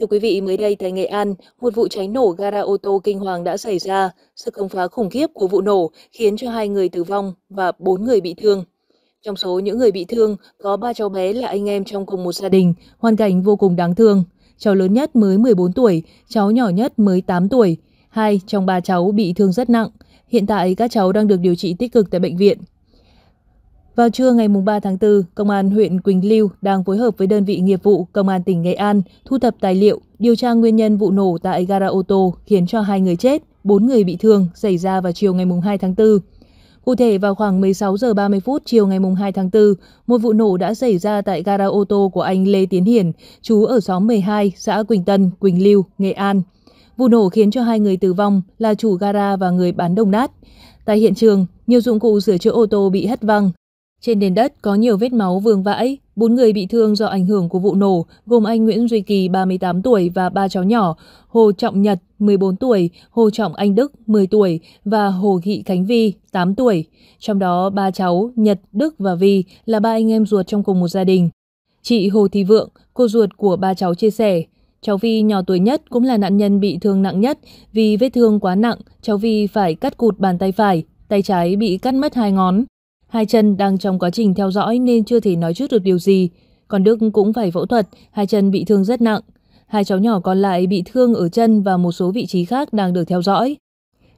Thưa quý vị, mới đây tại Nghệ An, một vụ cháy nổ gara ô tô kinh hoàng đã xảy ra. Sự công phá khủng khiếp của vụ nổ khiến cho hai người tử vong và bốn người bị thương. Trong số những người bị thương, có ba cháu bé là anh em trong cùng một gia đình, hoàn cảnh vô cùng đáng thương. Cháu lớn nhất mới 14 tuổi, cháu nhỏ nhất mới 8 tuổi. Hai trong ba cháu bị thương rất nặng. Hiện tại các cháu đang được điều trị tích cực tại bệnh viện. Vào trưa ngày 3 tháng 4, Công an huyện Quỳnh Lưu đang phối hợp với đơn vị nghiệp vụ Công an tỉnh Nghệ An thu thập tài liệu, điều tra nguyên nhân vụ nổ tại gara ô tô khiến cho hai người chết, bốn người bị thương xảy ra vào chiều ngày 2 tháng 4. Cụ thể vào khoảng 16 giờ 30 phút chiều ngày 2 tháng 4, một vụ nổ đã xảy ra tại gara ô tô của anh Lê Tiến Hiển, chú ở xóm 12, xã Quỳnh Tân, Quỳnh Lưu, Nghệ An. Vụ nổ khiến cho hai người tử vong là chủ gara và người bán đồng nát. Tại hiện trường, nhiều dụng cụ sửa chữa ô tô bị hất văng, trên nền đất có nhiều vết máu vương vãi, bốn người bị thương do ảnh hưởng của vụ nổ gồm anh Nguyễn Duy Kỳ 38 tuổi và ba cháu nhỏ, Hồ Trọng Nhật 14 tuổi, Hồ Trọng Anh Đức 10 tuổi và Hồ Thị Khánh Vi 8 tuổi. Trong đó ba cháu Nhật, Đức và Vi là ba anh em ruột trong cùng một gia đình. Chị Hồ Thị Vượng, cô ruột của ba cháu chia sẻ, cháu Vi nhỏ tuổi nhất cũng là nạn nhân bị thương nặng nhất vì vết thương quá nặng, cháu Vi phải cắt cụt bàn tay phải, tay trái bị cắt mất hai ngón. Hai chân đang trong quá trình theo dõi nên chưa thể nói trước được điều gì. Còn Đức cũng phải phẫu thuật, hai chân bị thương rất nặng. Hai cháu nhỏ còn lại bị thương ở chân và một số vị trí khác đang được theo dõi.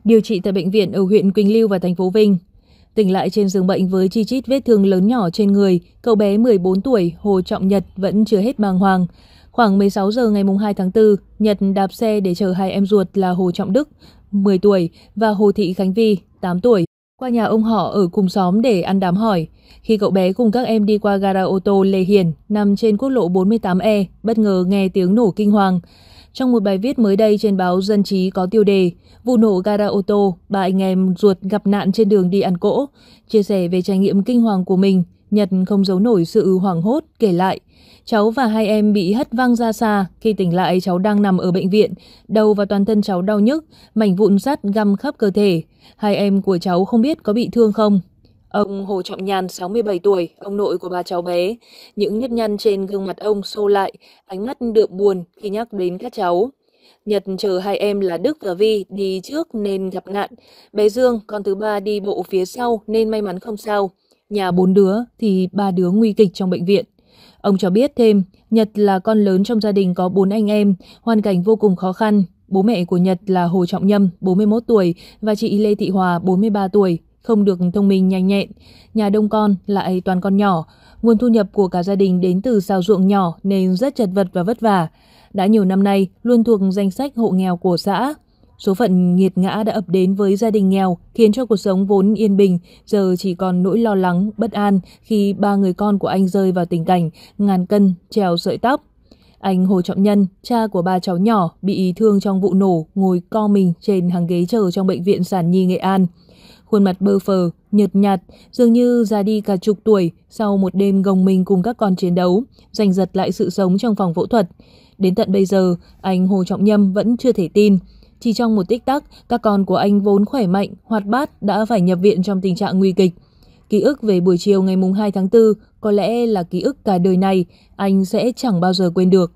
Điều trị tại bệnh viện ở huyện Quỳnh Lưu và thành phố Vinh. Tỉnh lại trên giường bệnh với chi chít vết thương lớn nhỏ trên người, cậu bé 14 tuổi Hồ Trọng Nhật vẫn chưa hết bàng hoàng. Khoảng 16 giờ ngày 2 tháng 4, Nhật đạp xe để chở hai em ruột là Hồ Trọng Đức, 10 tuổi, và Hồ Thị Khánh Vi, 8 tuổi, qua nhà ông họ ở cùng xóm để ăn đám hỏi. Khi cậu bé cùng các em đi qua gara ô tô Lê Hiền nằm trên quốc lộ 48E, bất ngờ nghe tiếng nổ kinh hoàng. Trong một bài viết mới đây trên báo Dân trí có tiêu đề Vụ nổ gara ô tô, ba anh em ruột gặp nạn trên đường đi ăn cỗ, chia sẻ về trải nghiệm kinh hoàng của mình – Nhật không giấu nổi sự hoảng hốt, kể lại. Cháu và hai em bị hất văng ra xa, khi tỉnh lại cháu đang nằm ở bệnh viện, đầu và toàn thân cháu đau nhức, mảnh vụn sắt găm khắp cơ thể. Hai em của cháu không biết có bị thương không. Ông Hồ Trọng Nhàn 67 tuổi, ông nội của ba cháu bé. Những nếp nhăn trên gương mặt ông xô lại, ánh mắt đượm buồn khi nhắc đến các cháu. Nhật chờ hai em là Đức và Vi đi trước nên gặp nạn. Bé Dương, con thứ ba đi bộ phía sau nên may mắn không sao nhà bốn đứa thì ba đứa nguy kịch trong bệnh viện. Ông cho biết thêm, Nhật là con lớn trong gia đình có bốn anh em, hoàn cảnh vô cùng khó khăn. Bố mẹ của Nhật là Hồ Trọng Nhâm, 41 tuổi, và chị Lê Thị Hòa, 43 tuổi, không được thông minh nhanh nhẹn. Nhà đông con lại toàn con nhỏ, nguồn thu nhập của cả gia đình đến từ sao ruộng nhỏ nên rất chật vật và vất vả. Đã nhiều năm nay, luôn thuộc danh sách hộ nghèo của xã. Số phận nghiệt ngã đã ập đến với gia đình nghèo khiến cho cuộc sống vốn yên bình giờ chỉ còn nỗi lo lắng, bất an khi ba người con của anh rơi vào tình cảnh ngàn cân treo sợi tóc. Anh Hồ Trọng Nhân, cha của ba cháu nhỏ, bị thương trong vụ nổ, ngồi co mình trên hàng ghế chờ trong bệnh viện Sản Nhi Nghệ An. Khuôn mặt bơ phờ, nhợt nhạt, dường như già đi cả chục tuổi sau một đêm gồng mình cùng các con chiến đấu, giành giật lại sự sống trong phòng phẫu thuật. Đến tận bây giờ, anh Hồ Trọng Nhâm vẫn chưa thể tin chỉ trong một tích tắc, các con của anh vốn khỏe mạnh, hoạt bát đã phải nhập viện trong tình trạng nguy kịch. Ký ức về buổi chiều ngày mùng 2 tháng 4 có lẽ là ký ức cả đời này, anh sẽ chẳng bao giờ quên được.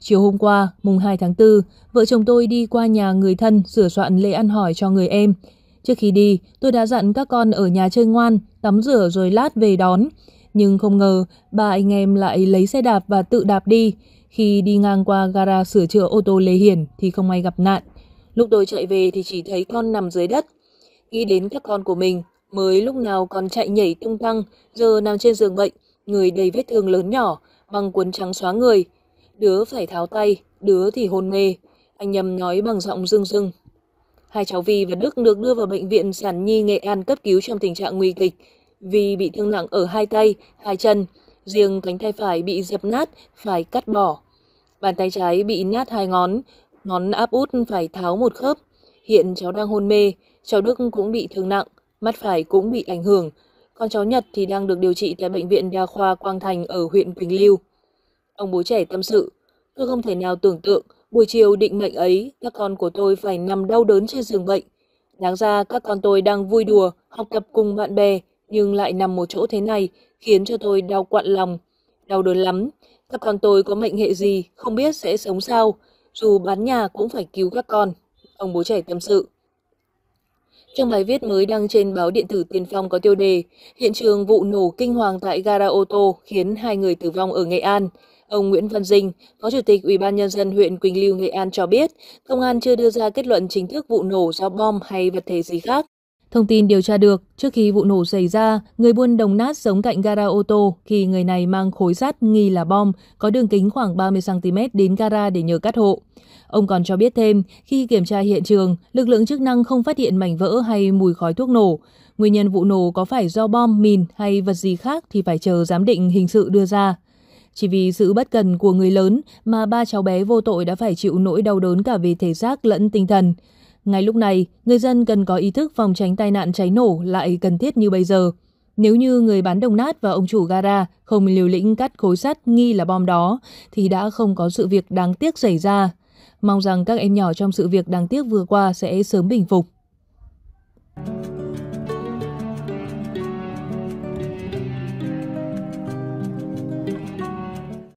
Chiều hôm qua, mùng 2 tháng 4, vợ chồng tôi đi qua nhà người thân sửa soạn lễ ăn hỏi cho người em. Trước khi đi, tôi đã dặn các con ở nhà chơi ngoan, tắm rửa rồi lát về đón. Nhưng không ngờ, ba anh em lại lấy xe đạp và tự đạp đi. Khi đi ngang qua gara sửa chữa ô tô Lê Hiển thì không may gặp nạn. Lúc tôi chạy về thì chỉ thấy con nằm dưới đất. Nghĩ đến các con của mình, mới lúc nào còn chạy nhảy tung tăng, giờ nằm trên giường bệnh, người đầy vết thương lớn nhỏ, bằng cuốn trắng xóa người. Đứa phải tháo tay, đứa thì hôn mê. Anh Nhâm nói bằng giọng rưng rưng. Hai cháu Vi và Đức được đưa vào bệnh viện Sản Nhi Nghệ An cấp cứu trong tình trạng nguy kịch. Vi bị thương nặng ở hai tay, hai chân, riêng cánh tay phải bị dẹp nát, phải cắt bỏ. Bàn tay trái bị nát hai ngón, Ngón áp út phải tháo một khớp. Hiện cháu đang hôn mê, cháu Đức cũng bị thương nặng, mắt phải cũng bị ảnh hưởng. Con cháu Nhật thì đang được điều trị tại Bệnh viện Đa khoa Quang Thành ở huyện Quỳnh Lưu. Ông bố trẻ tâm sự, tôi không thể nào tưởng tượng buổi chiều định mệnh ấy các con của tôi phải nằm đau đớn trên giường bệnh. Đáng ra các con tôi đang vui đùa, học tập cùng bạn bè, nhưng lại nằm một chỗ thế này khiến cho tôi đau quặn lòng. Đau đớn lắm, các con tôi có mệnh hệ gì, không biết sẽ sống sao dù bán nhà cũng phải cứu các con, ông bố trẻ tâm sự. Trong bài viết mới đăng trên báo điện tử Tiền Phong có tiêu đề Hiện trường vụ nổ kinh hoàng tại gara ô tô khiến hai người tử vong ở Nghệ An. Ông Nguyễn Văn Dinh, Phó Chủ tịch Ủy ban nhân dân huyện Quỳnh Lưu Nghệ An cho biết, công an chưa đưa ra kết luận chính thức vụ nổ do bom hay vật thể gì khác. Thông tin điều tra được, trước khi vụ nổ xảy ra, người buôn đồng nát sống cạnh gara ô tô khi người này mang khối sắt nghi là bom có đường kính khoảng 30cm đến gara để nhờ cắt hộ. Ông còn cho biết thêm, khi kiểm tra hiện trường, lực lượng chức năng không phát hiện mảnh vỡ hay mùi khói thuốc nổ. Nguyên nhân vụ nổ có phải do bom, mìn hay vật gì khác thì phải chờ giám định hình sự đưa ra. Chỉ vì sự bất cần của người lớn mà ba cháu bé vô tội đã phải chịu nỗi đau đớn cả về thể xác lẫn tinh thần. Ngay lúc này, người dân cần có ý thức phòng tránh tai nạn cháy nổ lại cần thiết như bây giờ. Nếu như người bán đồng nát và ông chủ gara không liều lĩnh cắt khối sắt nghi là bom đó, thì đã không có sự việc đáng tiếc xảy ra. Mong rằng các em nhỏ trong sự việc đáng tiếc vừa qua sẽ sớm bình phục.